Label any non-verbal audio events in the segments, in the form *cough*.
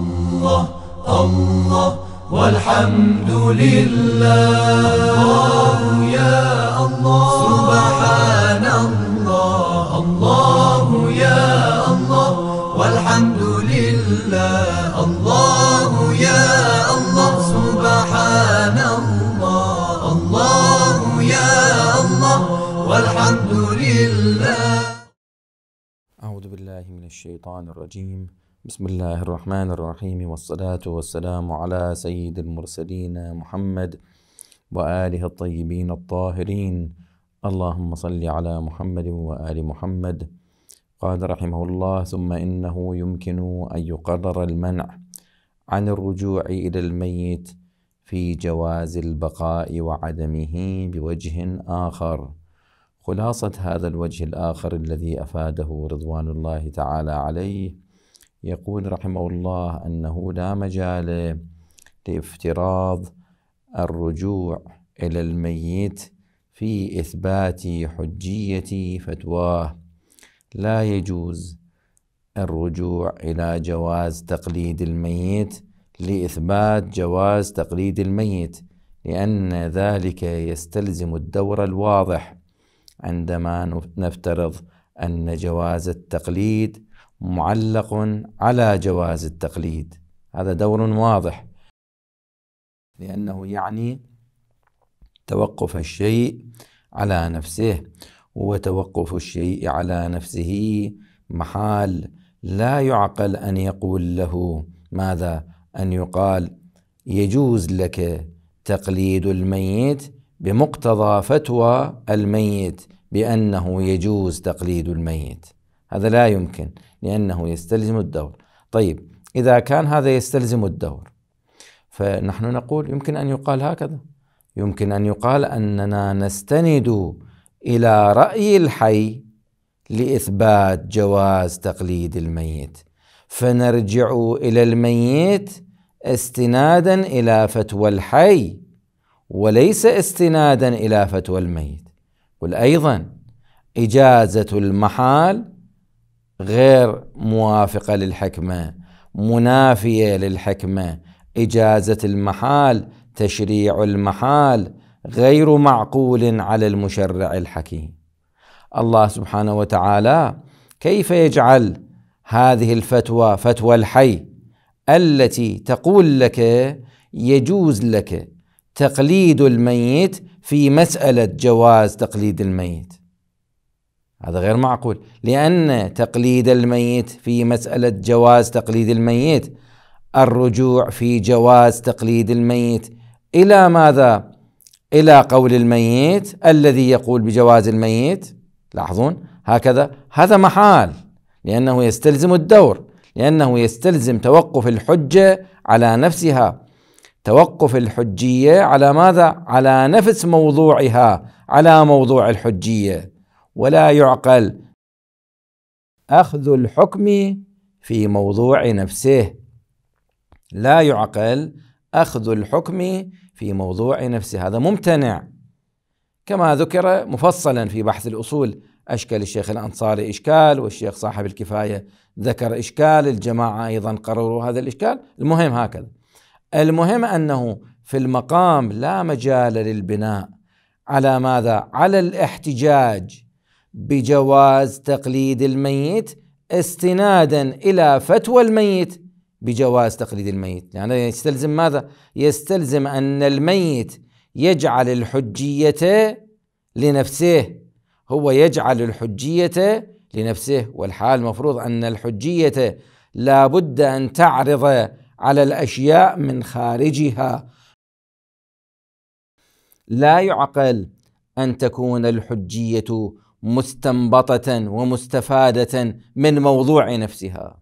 الله الله والحمد لله الله يا الله سبحان الله الله يا الله والحمد لله الله يا الله سبحان الله الله يا الله والحمد لله أعوذ بالله من الشيطان الرجيم بسم الله الرحمن الرحيم والصلاة والسلام على سيد المرسلين محمد وآله الطيبين الطاهرين اللهم صل على محمد وآل محمد قال رحمه الله ثم إنه يمكن أن يقرر المنع عن الرجوع إلى الميت في جواز البقاء وعدمه بوجه آخر خلاصة هذا الوجه الآخر الذي أفاده رضوان الله تعالى عليه يقول رحمه الله أنه لا مجال لافتراض الرجوع إلى الميت في إثبات حجية فتواه لا يجوز الرجوع إلى جواز تقليد الميت لإثبات جواز تقليد الميت لأن ذلك يستلزم الدور الواضح عندما نفترض أن جواز التقليد معلق على جواز التقليد هذا دور واضح لأنه يعني توقف الشيء على نفسه وتوقف الشيء على نفسه محال لا يعقل أن يقول له ماذا أن يقال يجوز لك تقليد الميت بمقتضى فتوى الميت بأنه يجوز تقليد الميت هذا لا يمكن لأنه يستلزم الدور طيب إذا كان هذا يستلزم الدور فنحن نقول يمكن أن يقال هكذا يمكن أن يقال أننا نستند إلى رأي الحي لإثبات جواز تقليد الميت فنرجع إلى الميت استنادا إلى فتوى الحي وليس استنادا إلى فتوى الميت قل أيضا إجازة المحال غير موافقه للحكمه منافيه للحكمه اجازه المحال تشريع المحال غير معقول على المشرع الحكيم الله سبحانه وتعالى كيف يجعل هذه الفتوى فتوى الحي التي تقول لك يجوز لك تقليد الميت في مساله جواز تقليد الميت هذا غير معقول لأن تقليد الميت في مسألة جواز تقليد الميت الرجوع في جواز تقليد الميت إلى ماذا؟ إلى قول الميت الذي يقول بجواز الميت لاحظون هكذا هذا محال لأنه يستلزم الدور لأنه يستلزم توقف الحجة على نفسها توقف الحجية على ماذا؟ على نفس موضوعها على موضوع الحجية ولا يعقل اخذ الحكم في موضوع نفسه لا يعقل اخذ الحكم في موضوع نفسه هذا ممتنع كما ذكر مفصلا في بحث الاصول اشكل الشيخ الانصاري اشكال والشيخ صاحب الكفايه ذكر اشكال الجماعه ايضا قرروا هذا الاشكال المهم هكذا المهم انه في المقام لا مجال للبناء على ماذا على الاحتجاج بجواز تقليد الميت استنادا الى فتوى الميت بجواز تقليد الميت يعني يستلزم ماذا؟ يستلزم أن الميت يجعل الحجية لنفسه هو يجعل الحجية لنفسه والحال المفروض أن الحجية لا بد أن تعرض على الأشياء من خارجها لا يعقل أن تكون الحجية مستنبطة ومستفادة من موضوع نفسها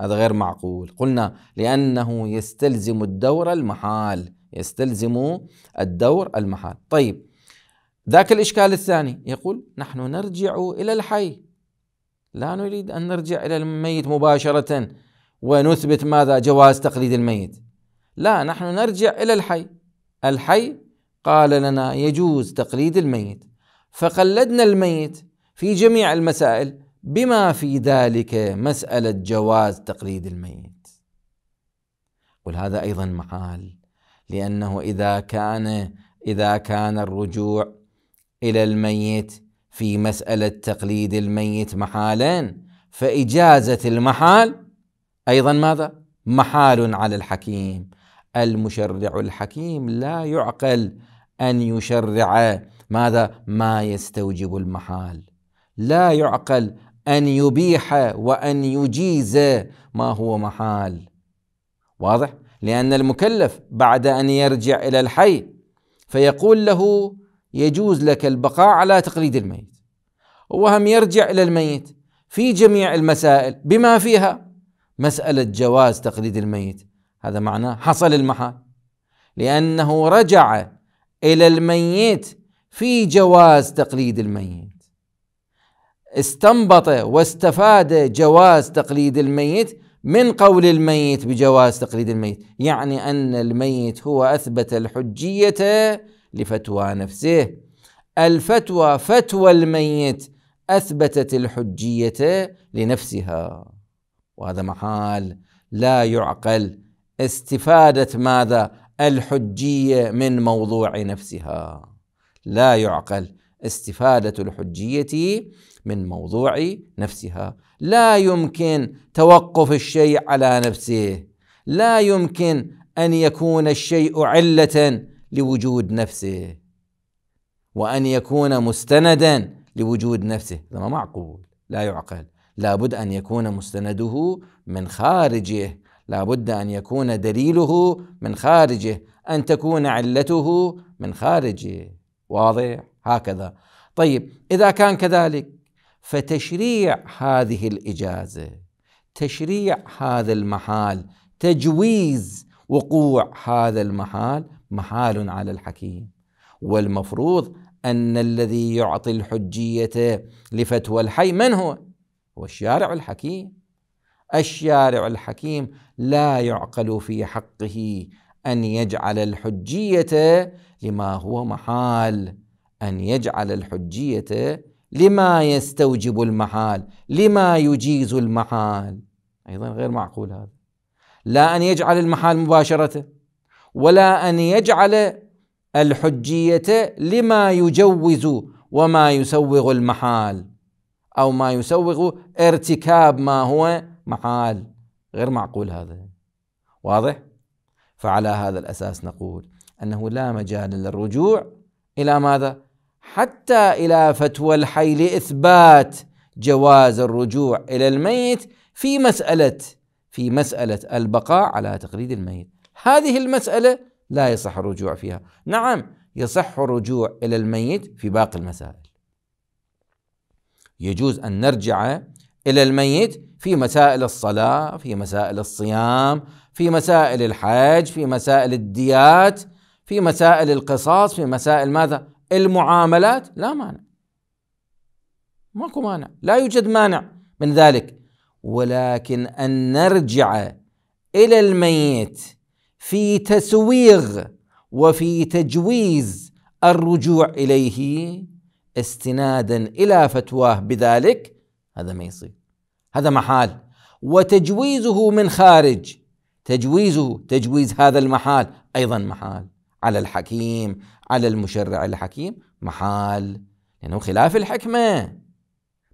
هذا غير معقول قلنا لأنه يستلزم الدور المحال يستلزم الدور المحال طيب ذاك الإشكال الثاني يقول نحن نرجع إلى الحي لا نريد أن نرجع إلى الميت مباشرة ونثبت ماذا جواز تقليد الميت لا نحن نرجع إلى الحي الحي قال لنا يجوز تقليد الميت فقلدنا الميت في جميع المسائل بما في ذلك مسألة جواز تقليد الميت هذا أيضا محال لأنه إذا كان إذا كان الرجوع إلى الميت في مسألة تقليد الميت محالا فإجازة المحال أيضا ماذا؟ محال على الحكيم المشرع الحكيم لا يعقل أن يشرع ماذا ما يستوجب المحال لا يعقل ان يبيح وان يجيز ما هو محال واضح لان المكلف بعد ان يرجع الى الحي فيقول له يجوز لك البقاء على تقليد الميت وهم يرجع الى الميت في جميع المسائل بما فيها مساله جواز تقليد الميت هذا معناه حصل المحال لانه رجع الى الميت في جواز تقليد الميت استنبط واستفاد جواز تقليد الميت من قول الميت بجواز تقليد الميت يعني ان الميت هو اثبت الحجيه لفتوى نفسه الفتوى فتوى الميت اثبتت الحجيه لنفسها وهذا محال لا يعقل استفاده ماذا الحجيه من موضوع نفسها لا يعقل استفادة الحجية من موضوع نفسها لا يمكن توقف الشيء على نفسه لا يمكن أن يكون الشيء علة لوجود نفسه وأن يكون مستندا لوجود نفسه هذا ما معقول لا يعقل لابد أن يكون مستنده من خارجه لابد أن يكون دليله من خارجه أن تكون علته من خارجه واضح هكذا طيب اذا كان كذلك فتشريع هذه الاجازه تشريع هذا المحال تجويز وقوع هذا المحال محال على الحكيم والمفروض ان الذي يعطي الحجيه لفتوى الحي من هو؟ هو الشارع الحكيم الشارع الحكيم لا يعقل في حقه أن يجعل الحجية لما هو محال أن يجعل الحجية لما يستوجب المحال لما يجيز المحال أيضا غير معقول هذا لا أن يجعل المحال مباشرة ولا أن يجعل الحجية لما يجوز وما يسوغ المحال أو ما يسوغ ارتكاب ما هو محال غير معقول هذا واضح فعلى هذا الأساس نقول أنه لا مجال للرجوع إلى ماذا؟ حتى إلى فتوى الحي لإثبات جواز الرجوع إلى الميت في مسألة في مسألة البقاء على تقليد الميت هذه المسألة لا يصح الرجوع فيها نعم يصح الرجوع إلى الميت في باقي المسائل يجوز أن نرجع الى الميت في مسائل الصلاه، في مسائل الصيام، في مسائل الحج، في مسائل الديات، في مسائل القصاص، في مسائل ماذا؟ المعاملات، لا مانع. ماكو مانع، لا يوجد مانع من ذلك، ولكن ان نرجع الى الميت في تسويغ وفي تجويز الرجوع اليه استنادا الى فتواه بذلك هذا ما يصير هذا محال وتجويزه من خارج تجويزه تجويز هذا المحال أيضا محال على الحكيم على المشرع الحكيم محال لأنه خلاف الحكمة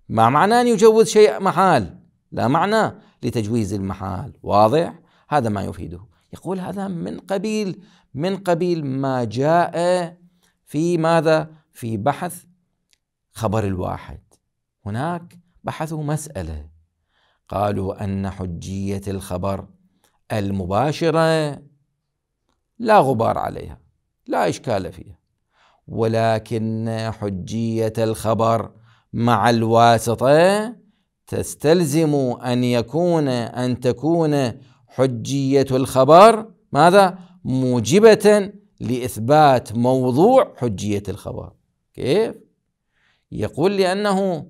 ما معنى أن يجوز شيء محال لا معنى لتجويز المحال واضح هذا ما يفيده يقول هذا من قبيل من قبيل ما جاء في ماذا في بحث خبر الواحد هناك بحثوا مسألة قالوا أن حجية الخبر المباشرة لا غبار عليها لا إشكال فيها ولكن حجية الخبر مع الواسطة تستلزم أن يكون أن تكون حجية الخبر ماذا موجبة لإثبات موضوع حجية الخبر كيف يقول لأنه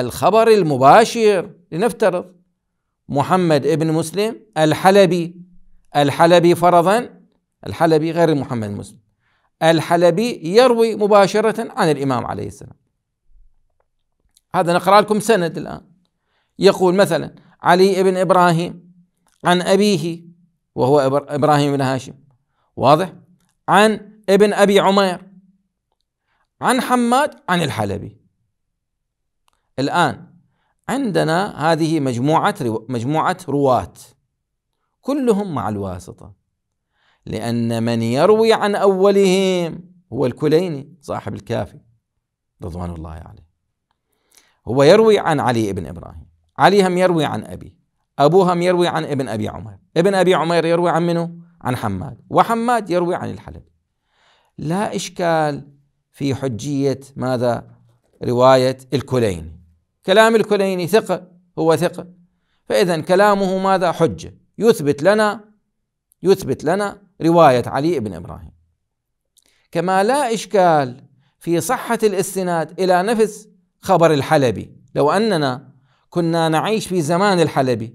الخبر المباشر لنفترض محمد ابن مسلم الحلبي الحلبي فرضا الحلبي غير محمد مسلم الحلبي يروي مباشرة عن الإمام عليه السلام هذا نقرأ لكم سند الآن يقول مثلا علي بن إبراهيم عن أبيه وهو إبراهيم بن هاشم واضح عن ابن أبي عمير عن حماد عن الحلبي الآن عندنا هذه مجموعة رو... مجموعة رواة كلهم مع الواسطة لأن من يروي عن أولهم هو الكليني صاحب الكافي رضوان الله عليه يعني. هو يروي عن علي بن إبراهيم علي هم يروي عن أبي أبوه هم يروي عن ابن أبي عمر ابن أبي عمر يروي عن منه عن حماد وحماد يروي عن الحلبي لا إشكال في حجية ماذا رواية الكليني كلام الكليني ثقة هو ثقة فإذا كلامه ماذا حجة يثبت لنا يثبت لنا رواية علي بن إبراهيم كما لا إشكال في صحة الاستناد إلى نفس خبر الحلبي لو أننا كنا نعيش في زمان الحلبي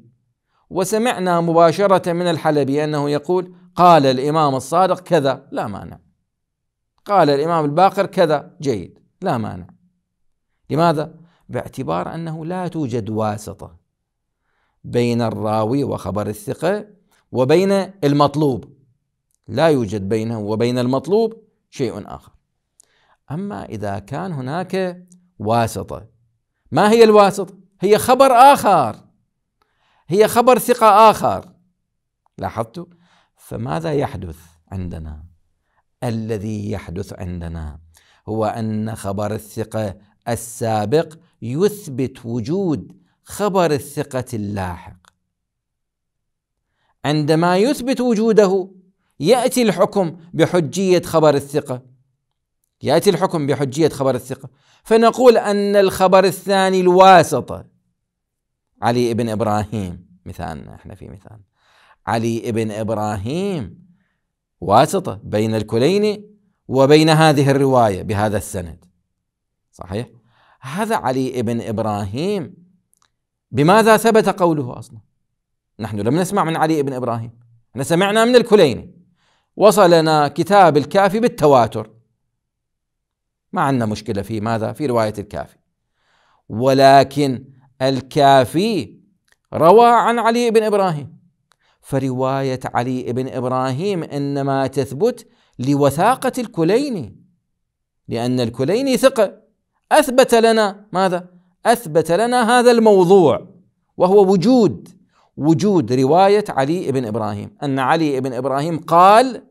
وسمعنا مباشرة من الحلبي أنه يقول قال الإمام الصادق كذا لا مانع قال الإمام الباقر كذا جيد لا مانع لماذا؟ باعتبار أنه لا توجد واسطة بين الراوي وخبر الثقة وبين المطلوب لا يوجد بينه وبين المطلوب شيء آخر أما إذا كان هناك واسطة ما هي الواسطة؟ هي خبر آخر هي خبر ثقة آخر لاحظت فماذا يحدث عندنا الذي يحدث عندنا هو أن خبر الثقة السابق يثبت وجود خبر الثقة اللاحق عندما يثبت وجوده يأتي الحكم بحجية خبر الثقة يأتي الحكم بحجية خبر الثقة فنقول أن الخبر الثاني الواسطة علي ابن إبراهيم مثالنا احنا في مثال علي ابن إبراهيم واسطة بين الكلين وبين هذه الرواية بهذا السند صحيح هذا علي ابن إبراهيم بماذا ثبت قوله أصلا نحن لم نسمع من علي ابن إبراهيم احنا سمعنا من الكليني وصلنا كتاب الكافي بالتواتر ما عندنا مشكلة في ماذا في رواية الكافي ولكن الكافي روى عن علي بن إبراهيم فرواية علي بن إبراهيم إنما تثبت لوثاقة الكليني لأن الكليني ثقة اثبت لنا ماذا؟ اثبت لنا هذا الموضوع وهو وجود وجود روايه علي بن ابراهيم ان علي بن ابراهيم قال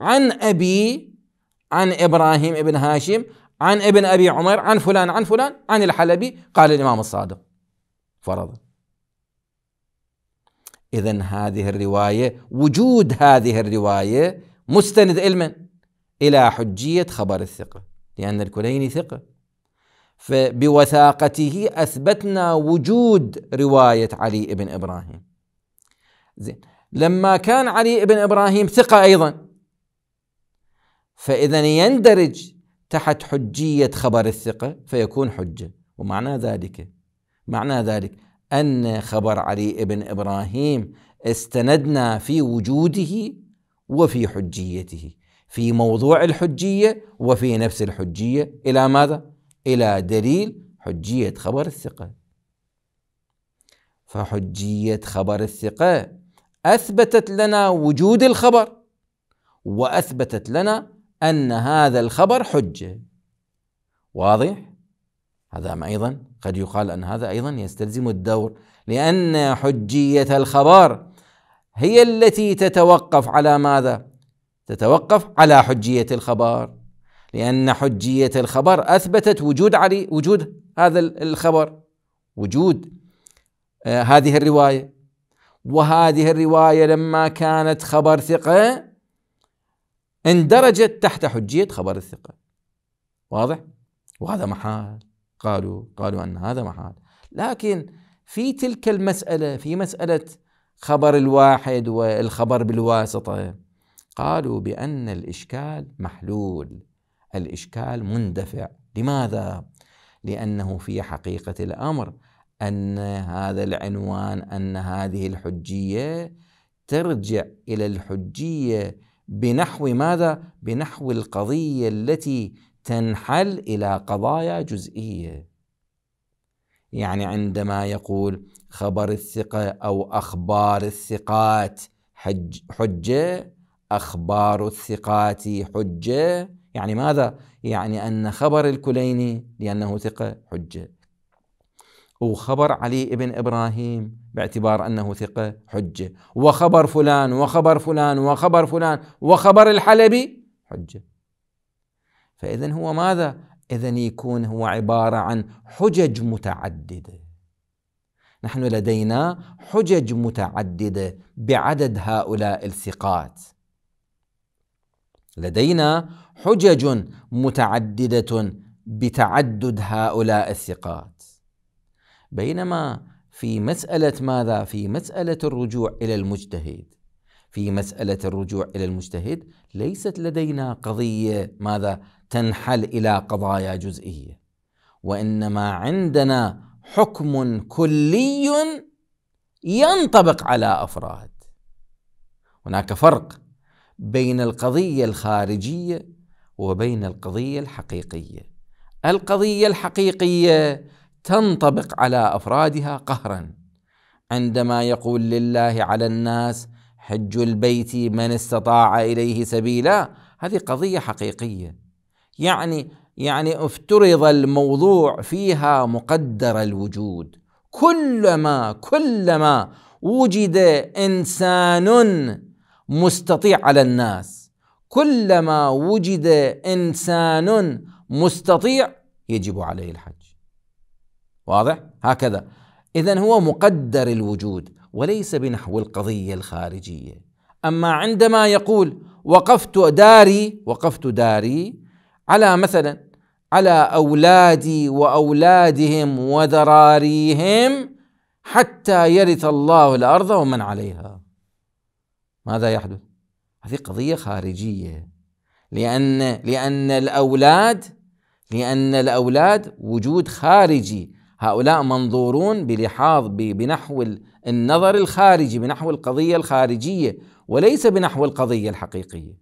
عن ابي عن ابراهيم بن هاشم عن ابن ابي عمر عن فلان عن فلان عن الحلبي قال الامام الصادق فرضا اذا هذه الروايه وجود هذه الروايه مستند علما الى حجيه خبر الثقه لان الكليني ثقه فبوثاقته اثبتنا وجود روايه علي بن ابراهيم. زين لما كان علي بن ابراهيم ثقه ايضا فاذا يندرج تحت حجيه خبر الثقه فيكون حجه ومعنى ذلك معنى ذلك ان خبر علي بن ابراهيم استندنا في وجوده وفي حجيته في موضوع الحجيه وفي نفس الحجيه الى ماذا؟ إلى دليل حجية خبر الثقة فحجية خبر الثقة أثبتت لنا وجود الخبر وأثبتت لنا أن هذا الخبر حجة واضح؟ هذا أيضا قد يقال أن هذا أيضا يستلزم الدور لأن حجية الخبر هي التي تتوقف على ماذا؟ تتوقف على حجية الخبر لأن حجية الخبر أثبتت وجود علي وجود هذا الخبر وجود آه، هذه الرواية وهذه الرواية لما كانت خبر ثقة اندرجت تحت حجية خبر الثقة واضح؟ وهذا محال قالوا قالوا أن هذا محال لكن في تلك المسألة في مسألة خبر الواحد والخبر بالواسطة قالوا بأن الإشكال محلول الإشكال مندفع لماذا؟ لأنه في حقيقة الأمر أن هذا العنوان أن هذه الحجية ترجع إلى الحجية بنحو ماذا؟ بنحو القضية التي تنحل إلى قضايا جزئية يعني عندما يقول خبر الثقة أو أخبار الثقات حج حجة أخبار الثقات حجة يعني ماذا؟ يعني أن خبر الكليني لأنه ثقة حجة وخبر علي بن إبراهيم باعتبار أنه ثقة حجة وخبر فلان وخبر فلان وخبر فلان وخبر الحلبي حجة فإذا هو ماذا؟ إذا يكون هو عبارة عن حجج متعددة نحن لدينا حجج متعددة بعدد هؤلاء الثقات لدينا حجج متعدده بتعدد هؤلاء الثقات بينما في مساله ماذا في مساله الرجوع الى المجتهد في مساله الرجوع الى المجتهد ليست لدينا قضيه ماذا تنحل الى قضايا جزئيه وانما عندنا حكم كلي ينطبق على افراد هناك فرق بين القضيه الخارجيه وبين القضيه الحقيقيه القضيه الحقيقيه تنطبق على افرادها قهرا عندما يقول لله على الناس حج البيت من استطاع اليه سبيلا هذه قضيه حقيقيه يعني يعني افترض الموضوع فيها مقدر الوجود كلما كلما وجد انسان مستطيع على الناس كلما وجد انسان مستطيع يجب عليه الحج واضح هكذا اذا هو مقدر الوجود وليس بنحو القضيه الخارجيه اما عندما يقول وقفت داري وقفت داري على مثلا على اولادي واولادهم وذراريهم حتى يرث الله الارض ومن عليها ماذا يحدث؟ هذه قضية خارجية لأن لأن الأولاد لأن الأولاد وجود خارجي هؤلاء منظورون بلحاظ بنحو النظر الخارجي بنحو القضية الخارجية وليس بنحو القضية الحقيقية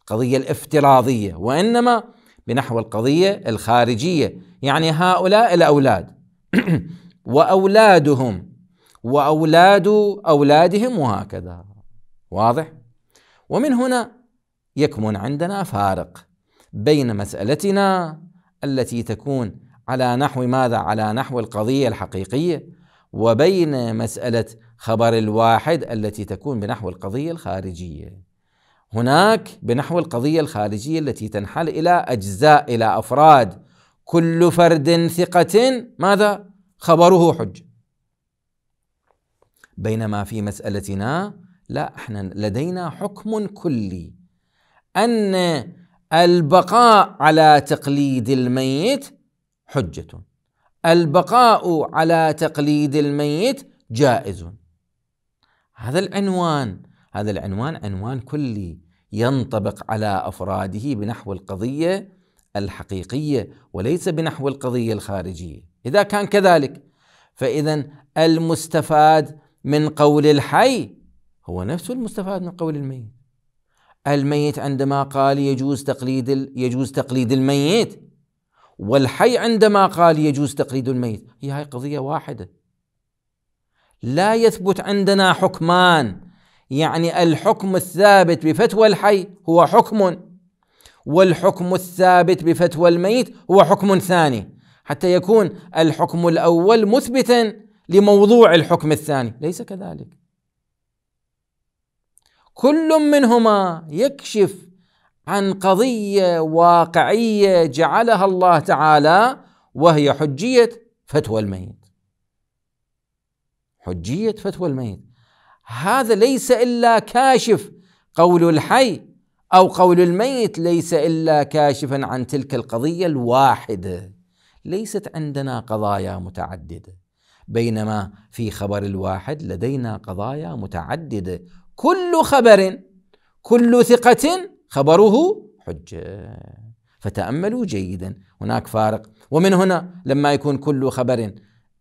القضية الافتراضية وإنما بنحو القضية الخارجية يعني هؤلاء الأولاد *clears throat* وأولادهم وأولاد أولادهم وهكذا واضح؟ ومن هنا يكمن عندنا فارق بين مسألتنا التي تكون على نحو ماذا؟ على نحو القضية الحقيقية وبين مسألة خبر الواحد التي تكون بنحو القضية الخارجية. هناك بنحو القضية الخارجية التي تنحل إلى أجزاء إلى أفراد كل فرد ثقة ماذا؟ خبره حجة. بينما في مسألتنا لا احنا لدينا حكم كلي ان البقاء على تقليد الميت حجه البقاء على تقليد الميت جائز هذا العنوان هذا العنوان عنوان كلي ينطبق على افراده بنحو القضيه الحقيقيه وليس بنحو القضيه الخارجيه اذا كان كذلك فاذا المستفاد من قول الحي هو نفس المستفاد من قول الميت الميت عندما قال يجوز تقليد يجوز تقليد الميت والحي عندما قال يجوز تقليد الميت هي هاي قضية واحدة لا يثبت عندنا حكمان يعني الحكم الثابت بفتوى الحي هو حكم والحكم الثابت بفتوى الميت هو حكم ثاني حتى يكون الحكم الأول مثبتا لموضوع الحكم الثاني ليس كذلك كل منهما يكشف عن قضيه واقعيه جعلها الله تعالى وهي حجيه فتوى الميت. حجيه فتوى الميت. هذا ليس الا كاشف قول الحي او قول الميت ليس الا كاشفا عن تلك القضيه الواحده. ليست عندنا قضايا متعدده. بينما في خبر الواحد لدينا قضايا متعدده كل خبر كل ثقة خبره حجة فتأملوا جيدا هناك فارق ومن هنا لما يكون كل خبر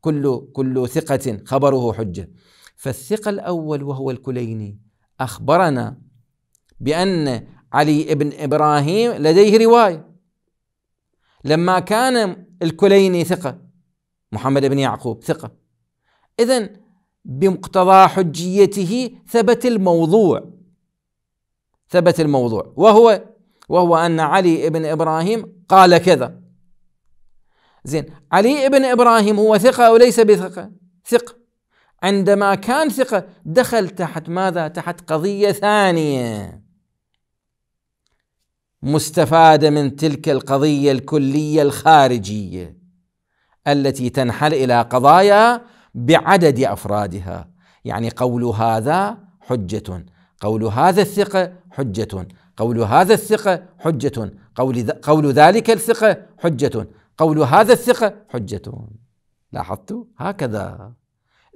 كل كل ثقة خبره حجة فالثقة الأول وهو الكليني أخبرنا بأن علي بن إبراهيم لديه رواية لما كان الكليني ثقة محمد بن يعقوب ثقة إذا بمقتضى حجيته ثبت الموضوع ثبت الموضوع وهو وهو أن علي بن إبراهيم قال كذا زين علي بن إبراهيم هو ثقة أو ليس بثقة ثقة عندما كان ثقة دخل تحت ماذا تحت قضية ثانية مستفادة من تلك القضية الكلية الخارجية التي تنحل إلى قضايا بعدد افرادها يعني قول هذا حجه قول هذا الثقه حجه قول هذا الثقه حجه قول قول ذلك الثقه حجه قول هذا الثقه حجه لاحظتوا هكذا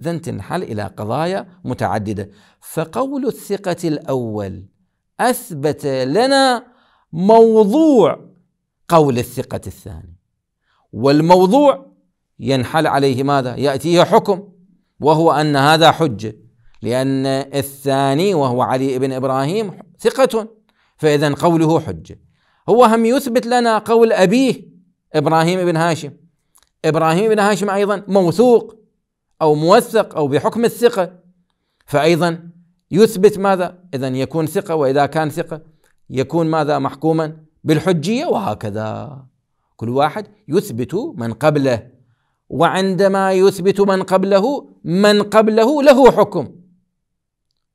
اذا تنحل الى قضايا متعدده فقول الثقه الاول اثبت لنا موضوع قول الثقه الثاني والموضوع ينحل عليه ماذا؟ يأتيه حكم وهو أن هذا حجة لأن الثاني وهو علي بن إبراهيم ثقة فإذا قوله حجة هو هم يثبت لنا قول أبيه إبراهيم بن هاشم إبراهيم بن هاشم أيضا موثوق أو موثق أو بحكم الثقة فأيضا يثبت ماذا؟ إذا يكون ثقة وإذا كان ثقة يكون ماذا محكوما بالحجية وهكذا كل واحد يثبت من قبله وعندما يثبت من قبله من قبله له حكم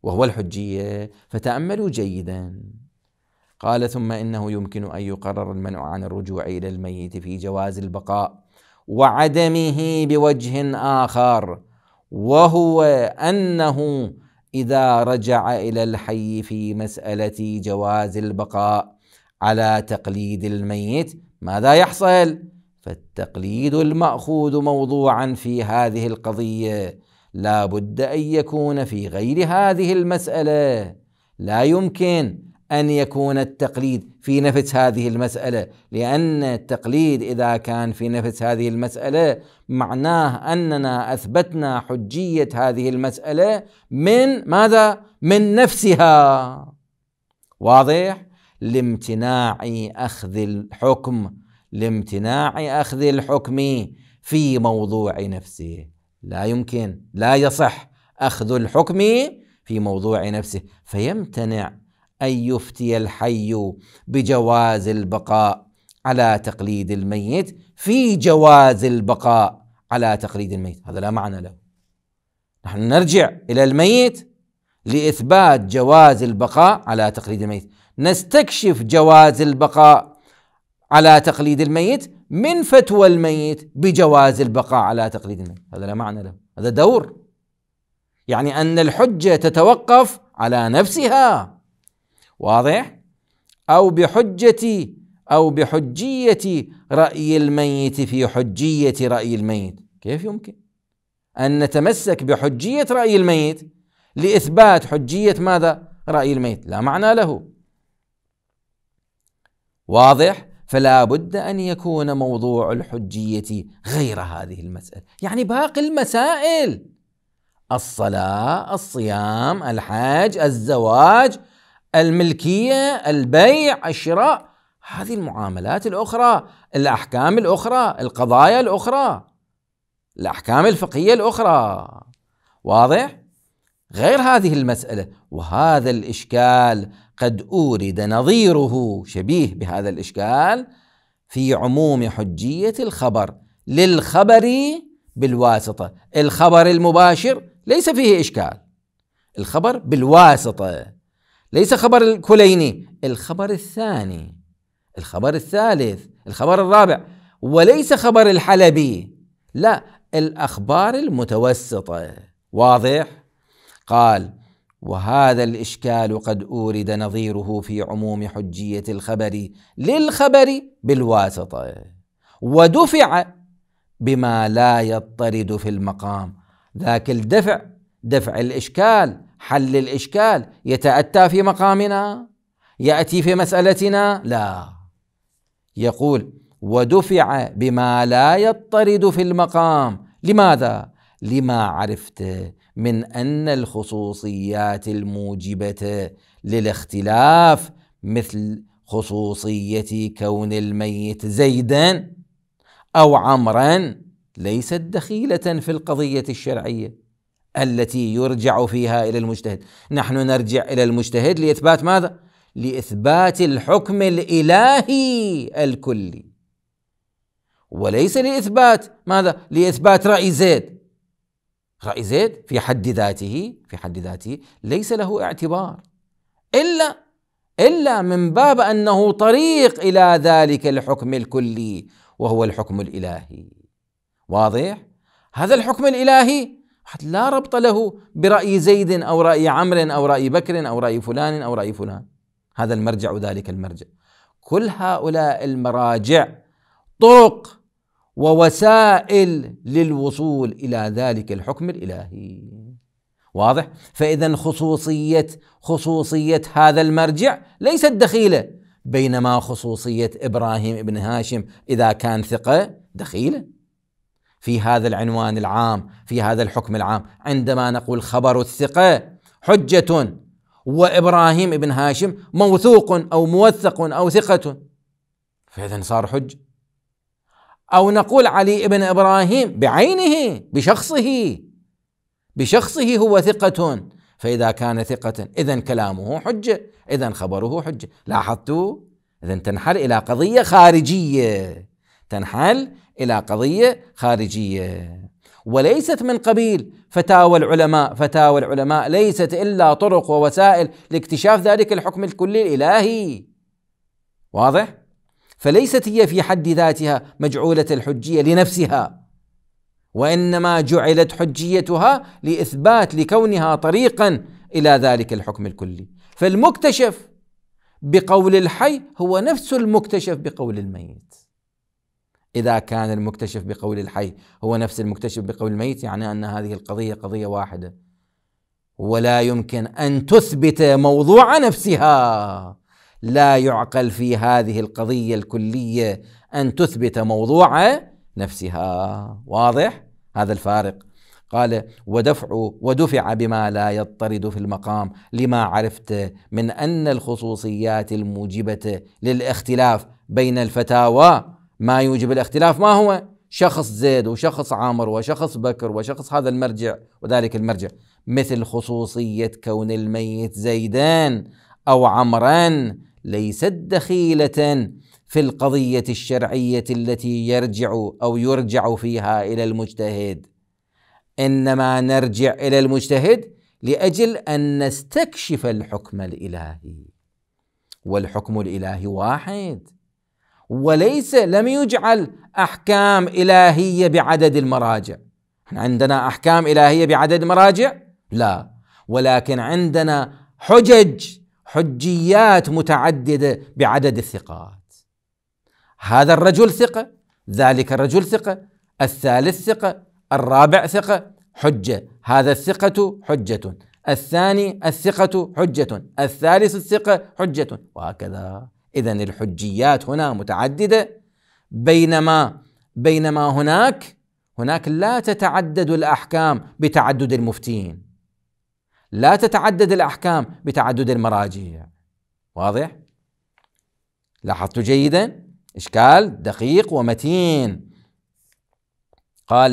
وهو الحجيه فتاملوا جيدا قال ثم انه يمكن ان يقرر المنع عن الرجوع الى الميت في جواز البقاء وعدمه بوجه اخر وهو انه اذا رجع الى الحي في مساله جواز البقاء على تقليد الميت ماذا يحصل؟ فالتقليد الماخوذ موضوعا في هذه القضيه لا بد ان يكون في غير هذه المساله لا يمكن ان يكون التقليد في نفس هذه المساله لان التقليد اذا كان في نفس هذه المساله معناه اننا اثبتنا حجيه هذه المساله من ماذا من نفسها واضح لامتناع اخذ الحكم لامتناع اخذ الحكم في موضوع نفسه لا يمكن لا يصح اخذ الحكم في موضوع نفسه فيمتنع ان يفتي الحي بجواز البقاء على تقليد الميت في جواز البقاء على تقليد الميت هذا لا معنى له نحن نرجع الى الميت لاثبات جواز البقاء على تقليد الميت نستكشف جواز البقاء على تقليد الميت من فتوى الميت بجواز البقاء على تقليد الميت هذا لا معنى له هذا دور يعني أن الحجة تتوقف على نفسها واضح أو بحجة أو بحجية رأي الميت في حجية رأي الميت كيف يمكن أن نتمسك بحجية رأي الميت لإثبات حجية ماذا رأي الميت لا معنى له واضح فلا بد أن يكون موضوع الحجية غير هذه المسألة يعني باقي المسائل الصلاة الصيام الحج الزواج الملكية البيع الشراء هذه المعاملات الأخرى الأحكام الأخرى القضايا الأخرى الأحكام الفقهية الأخرى واضح؟ غير هذه المسألة وهذا الإشكال قد اورد نظيره شبيه بهذا الاشكال في عموم حجيه الخبر للخبر بالواسطه الخبر المباشر ليس فيه اشكال الخبر بالواسطه ليس خبر الكليني الخبر الثاني الخبر الثالث الخبر الرابع وليس خبر الحلبي لا الاخبار المتوسطه واضح قال وهذا الاشكال قد اورد نظيره في عموم حجيه الخبر للخبر بالواسطه ودفع بما لا يضطرد في المقام ذاك الدفع دفع الاشكال حل الاشكال يتاتى في مقامنا ياتي في مسالتنا لا يقول ودفع بما لا يضطرد في المقام لماذا لما عرفته من ان الخصوصيات الموجبه للاختلاف مثل خصوصيه كون الميت زيدا او عمرا ليست دخيله في القضيه الشرعيه التي يرجع فيها الى المجتهد، نحن نرجع الى المجتهد لاثبات ماذا؟ لاثبات الحكم الالهي الكلي وليس لاثبات ماذا؟ لاثبات راي زيد رأي زيد في حد ذاته في حد ذاته ليس له اعتبار إلا إلا من باب أنه طريق إلى ذلك الحكم الكلي وهو الحكم الإلهي واضح؟ هذا الحكم الإلهي لا ربط له برأي زيد أو رأي عمرو أو رأي بكر أو رأي فلان أو رأي فلان هذا المرجع ذلك المرجع كل هؤلاء المراجع طرق ووسائل للوصول الى ذلك الحكم الالهي واضح فاذا خصوصيه خصوصيه هذا المرجع ليست دخيله بينما خصوصيه ابراهيم ابن هاشم اذا كان ثقه دخيله في هذا العنوان العام في هذا الحكم العام عندما نقول خبر الثقه حجه وابراهيم ابن هاشم موثوق او موثق او ثقه فاذا صار حجه او نقول علي ابن ابراهيم بعينه بشخصه بشخصه هو ثقة فاذا كان ثقة اذا كلامه حجة اذا خبره حجة لاحظتوا اذا تنحل الى قضية خارجية تنحل الى قضية خارجية وليست من قبيل فتاوى العلماء فتاوى العلماء ليست الا طرق ووسائل لاكتشاف ذلك الحكم الكلي الالهي واضح فليست هي في حد ذاتها مجعولة الحجية لنفسها وإنما جعلت حجيتها لإثبات لكونها طريقا إلى ذلك الحكم الكلي فالمكتشف بقول الحي هو نفس المكتشف بقول الميت إذا كان المكتشف بقول الحي هو نفس المكتشف بقول الميت يعني أن هذه القضية قضية واحدة ولا يمكن أن تثبت موضوع نفسها لا يعقل في هذه القضيه الكليه ان تثبت موضوع نفسها واضح هذا الفارق قال ودفع ودفع بما لا يضطرد في المقام لما عرفت من ان الخصوصيات الموجبه للاختلاف بين الفتاوى ما يوجب الاختلاف ما هو؟ شخص زيد وشخص عامر وشخص بكر وشخص هذا المرجع وذلك المرجع مثل خصوصيه كون الميت زيدا او عمرا ليست دخيله في القضيه الشرعيه التي يرجع او يرجع فيها الى المجتهد انما نرجع الى المجتهد لاجل ان نستكشف الحكم الالهي والحكم الالهي واحد وليس لم يجعل احكام الهيه بعدد المراجع عندنا احكام الهيه بعدد مراجع لا ولكن عندنا حجج حجيات متعدده بعدد الثقات هذا الرجل ثقه ذلك الرجل ثقه الثالث ثقه الرابع ثقه حجه هذا الثقه حجه الثاني الثقه حجه الثالث الثقه حجه وهكذا اذا الحجيات هنا متعدده بينما بينما هناك هناك لا تتعدد الاحكام بتعدد المفتين لا تتعدد الاحكام بتعدد المراجع واضح لاحظت جيدا اشكال دقيق ومتين قال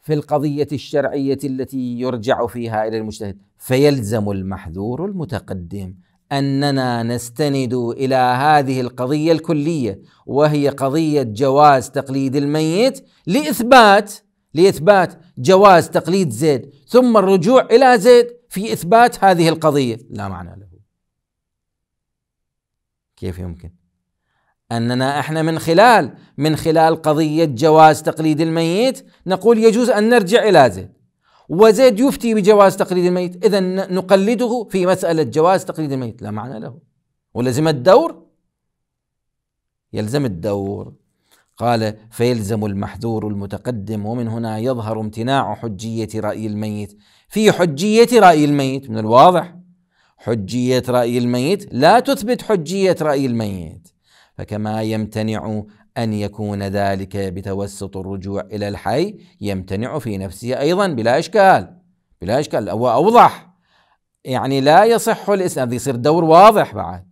في القضية الشرعية التي يرجع فيها إلى المجتهد فيلزم المحذور المتقدم أننا نستند إلى هذه القضية الكلية وهي قضية جواز تقليد الميت لإثبات لإثبات جواز تقليد زيد ثم الرجوع إلى زيد في إثبات هذه القضية لا معنى له كيف يمكن أننا إحنا من خلال من خلال قضية جواز تقليد الميت نقول يجوز أن نرجع إلى زيد وزيد يفتي بجواز تقليد الميت إذا نقلده في مسألة جواز تقليد الميت لا معنى له ولزم الدور يلزم الدور قال فيلزم المحذور المتقدم ومن هنا يظهر امتناع حجية رأي الميت في حجية رأي الميت من الواضح حجية رأي الميت لا تثبت حجية رأي الميت فكما يمتنع أن يكون ذلك بتوسط الرجوع إلى الحي يمتنع في نفسه أيضا بلا إشكال بلا إشكال أو أوضح يعني لا يصح الإسناد يصير دور واضح بعد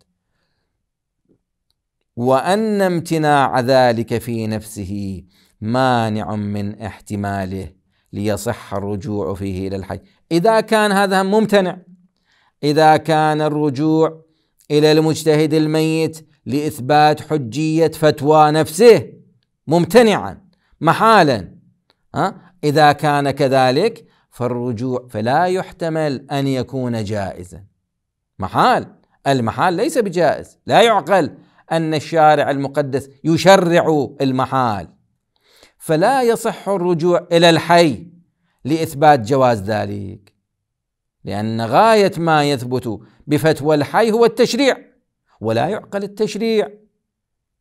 وان امتناع ذلك في نفسه مانع من احتماله ليصح الرجوع فيه الى الحي اذا كان هذا ممتنع اذا كان الرجوع الى المجتهد الميت لاثبات حجيه فتوى نفسه ممتنعا محالا أه؟ اذا كان كذلك فالرجوع فلا يحتمل ان يكون جائزا محال المحال ليس بجائز لا يعقل ان الشارع المقدس يشرع المحال فلا يصح الرجوع الى الحي لاثبات جواز ذلك لان غايه ما يثبت بفتوى الحي هو التشريع ولا يعقل التشريع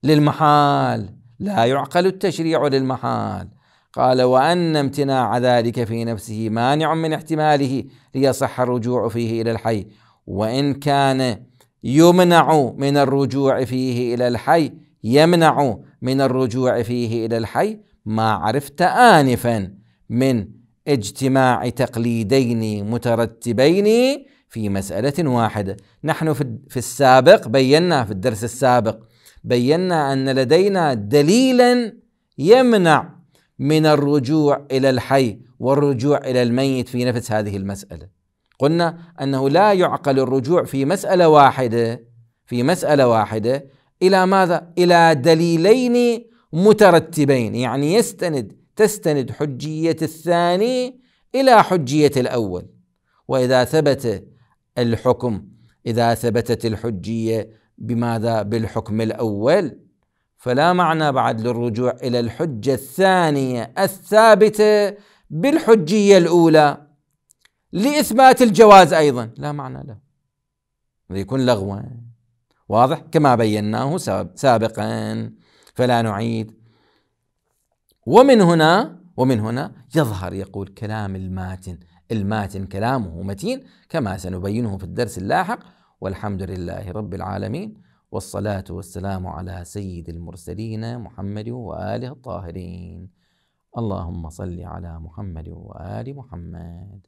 للمحال لا يعقل التشريع للمحال قال وان امتناع ذلك في نفسه مانع من احتماله ليصح الرجوع فيه الى الحي وان كان يمنع من الرجوع فيه إلى الحي يمنع من الرجوع فيه إلى الحي ما عرفت آنفا من اجتماع تقليدين مترتبين في مسألة واحدة نحن في السابق بينا في الدرس السابق بينا أن لدينا دليلا يمنع من الرجوع إلى الحي والرجوع إلى الميت في نفس هذه المسألة قلنا انه لا يعقل الرجوع في مساله واحده في مساله واحده الى ماذا؟ الى دليلين مترتبين يعني يستند تستند حجيه الثاني الى حجيه الاول واذا ثبت الحكم اذا ثبتت الحجيه بماذا؟ بالحكم الاول فلا معنى بعد للرجوع الى الحجه الثانيه الثابته بالحجيه الاولى لإثبات الجواز أيضا لا معنى له هذا يكون لغوا واضح كما بيناه سابقا فلا نعيد ومن هنا ومن هنا يظهر يقول كلام الماتن الماتن كلامه متين كما سنبينه في الدرس اللاحق والحمد لله رب العالمين والصلاة والسلام على سيد المرسلين محمد وآله الطاهرين اللهم صل على محمد وآل محمد